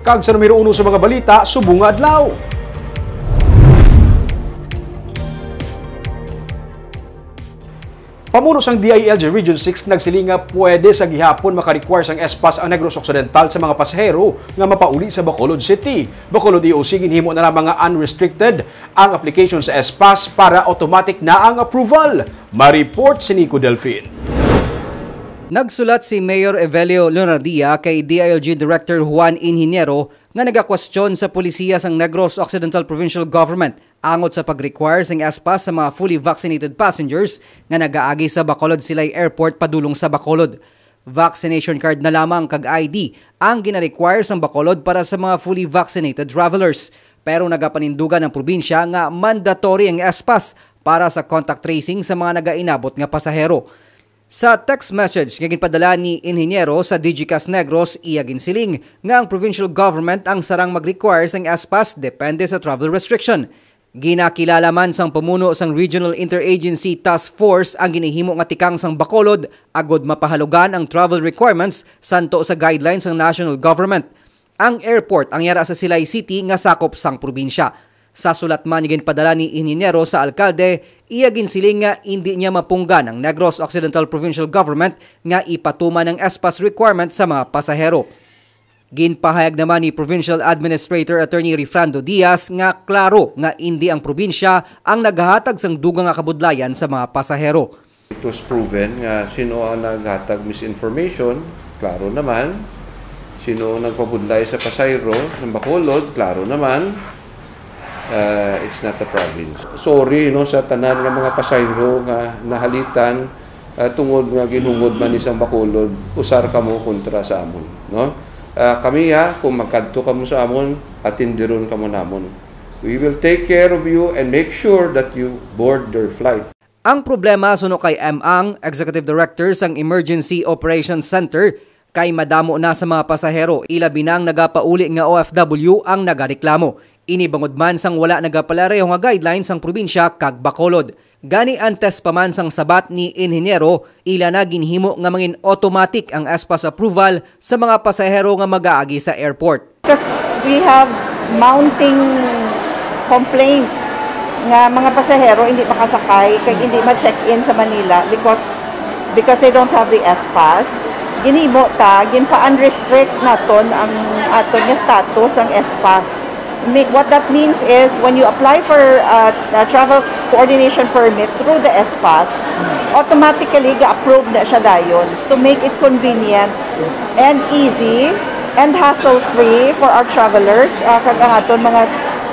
Kag sa numero uno sa mga balita, subong adlaw. Pamuno sang DILG Region 6 nagsilinga pwede sa gihapon makarequire sang pass ang Negros Occidental sa mga pasahero nga mapauli sa Bacolod City. Bacolod EOC ginhimo na mga unrestricted ang application sa S-Pass para automatic na ang approval. Ma-report si Nico Delfin. Nagsulat si Mayor Evelio Lunardia kay DILG Director Juan Ingeniero nga nagakwestiyon sa pulisiya sang Negros Occidental Provincial Government angot sa pag-require sang ESPA sa mga fully vaccinated passengers nga nagaagi sa Bacolod Silay Airport padulong sa Bacolod. Vaccination card na lamang kag ID ang gina-require sang Bacolod para sa mga fully vaccinated travelers. Pero nagapanindugan ng probinsya nga mandatory ang ESPAS para sa contact tracing sa mga nagainabot nga pasahero. Sa text message nga ginpadala ni Inhinyero sa Digicas Negros iya ginsiling nga ang provincial government ang sarang mag-require sang aspas depende sa travel restriction. Ginakilala man sang pumuno sang Regional Interagency Task Force ang ginihimo nga tikang sang Bacolod agod mapahalugan ang travel requirements santo sa guidelines sang national government. Ang airport ang yara sa Silay City nga sakop sang probinsya. Sa sulatman igin padala ni Inyero sa alkalde, iyagin siling nga hindi niya mapunggan ang Negros Occidental Provincial Government nga ipatuman ng ESPAS requirement sa mga pasahero. Ginpahayag naman ni Provincial Administrator Attorney Rifrando Diaz nga klaro nga hindi ang probinsya ang naghahatag sang dugang nga kabudlayan sa mga pasahero. It was proven nga sino ang naghatag misinformation, klaro naman. Sino ang nagpabudlay sa pasahero ng Bacolod, klaro naman uh, it's not the province. Sorry no sa tanan ng mga pasayro nga nahalitan uh, tungod nga ginungod man isang bakulod usar kamo kontra sa amon no. Uh, kami ha kung magkadto kamo sa amon atindiron kamo namon. We will take care of you and make sure that you board their flight. Ang problema suno kay M. Ang, Executive Director sang Emergency Operations Center, kay madamo na sa mga pasahero ilabi nang nagapauli nga OFW ang nagareklamo. Inibangod man sang wala nagapalareo nga guidelines sang probinsya kag Bacolod. Gani antes pa man sang sabat ni inhinyero, ila na ginhimo nga mangin automatic ang ASPAS approval sa mga pasahero nga mag-aagi sa airport. Because we have mounting complaints nga mga pasahero hindi makasakay kay hindi ma-check-in sa Manila because because they don't have the S-Pass ginimo ta, ginpa-unrestrict naton ang aton nga status ang SPAS make, what that means is when you apply for uh, a travel coordination permit through the SPAS, automatically ga-approve na siya dayon to make it convenient and easy and hassle-free for our travelers, uh, ah, kagahaton mga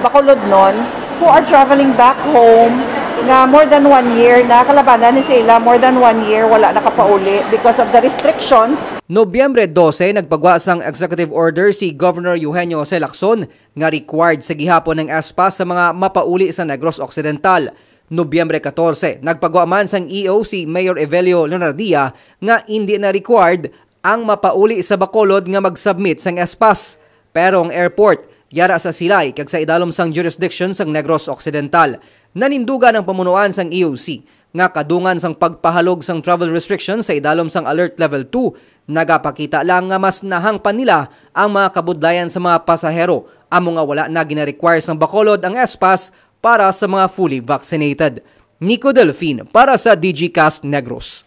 bakulod nun, who are traveling back home nga more than one year na kalabanan ni sila more than one year wala nakapauli because of the restrictions. Nobyembre 12, nagpagwas ang executive order si Governor Eugenio C. Lacson nga required sa gihapon ng ASPA sa mga mapauli sa Negros Occidental. Nobyembre 14, nagpagawa man sang EO si Mayor Evelio Leonardia nga hindi na required ang mapauli sa Bacolod nga mag-submit sang ASPAS. Pero ang airport, yara sa silay kag sa idalom sang jurisdiction sang Negros Occidental nanindugan ang pamunuan sang EOC nga kadungan sang pagpahalog sang travel restriction sa idalom sang alert level 2 nagapakita lang nga mas nahang panila ang mga kabudlayan sa mga pasahero amo nga wala na gina-require sang Bacolod ang S-Pass para sa mga fully vaccinated. Nico Delfin para sa DigiCast Negros.